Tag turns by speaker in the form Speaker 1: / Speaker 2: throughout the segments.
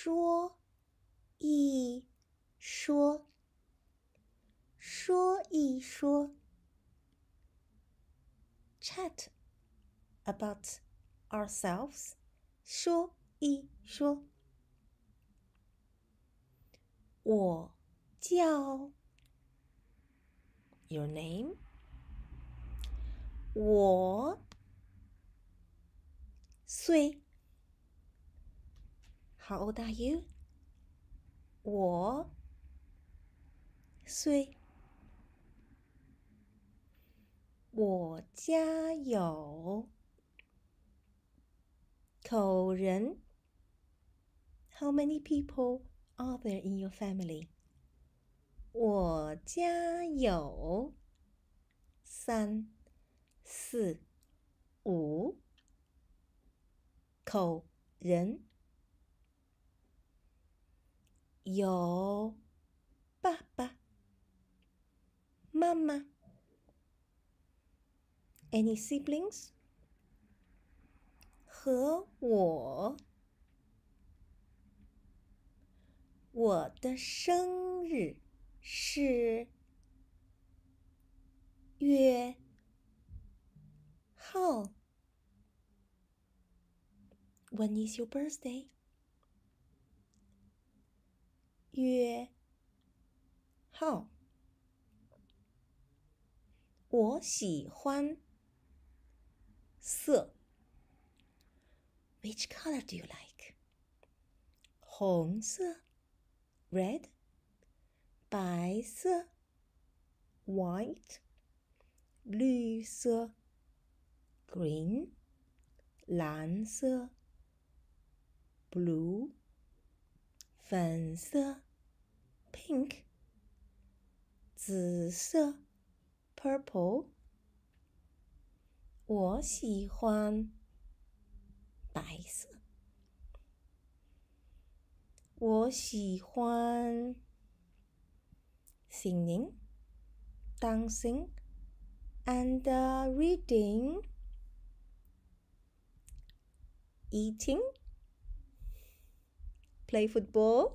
Speaker 1: 说一说，说一说，chat about ourselves，说一说。我叫 your name，我岁。How old are you? 我三。我家有口人。How many people are there in your family? 我家有三、四、五口人。有爸爸、妈妈，any siblings？和我，我的生日是月号。When is your birthday? 约号，我喜欢色。Which color do you like？红色，red；白色，white；绿色，green；蓝色，blue；粉色。pink 紫色 purple 我喜欢白色我喜欢 singing dancing and reading eating play football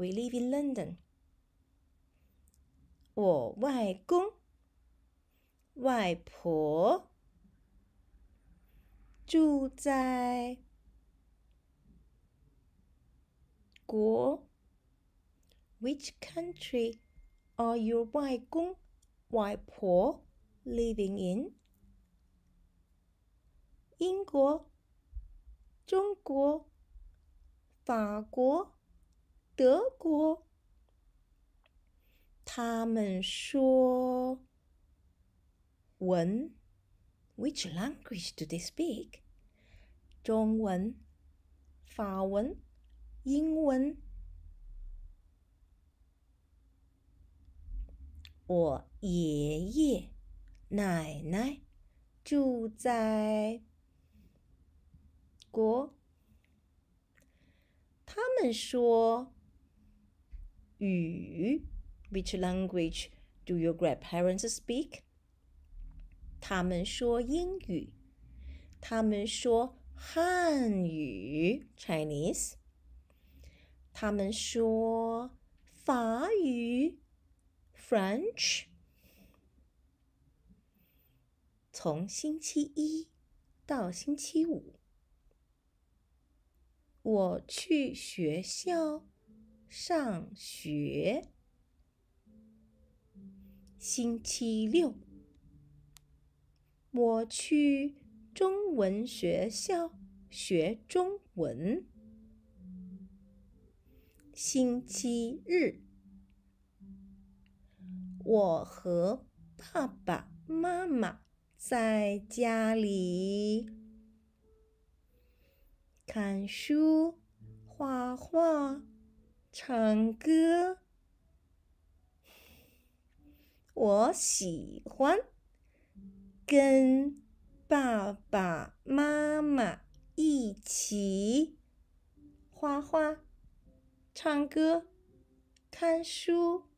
Speaker 1: We live in London. 我外公、外婆住在国。Which country are your 外公、外婆 living in？英国、中国、法国。德国，他们说文，Which language do they speak？中文、法文、英文。我爷爷奶奶住在国，他们说。Yu. Which language do your grandparents speak? 他们说英语。他们说汉语 （Chinese）。他们说法语 （French）。从星期一到星期五，我去学校。上学，星期六我去中文学校学中文。星期日，我和爸爸妈妈在家里看书、画画。唱歌，我喜欢跟爸爸妈妈一起画画、唱歌、看书。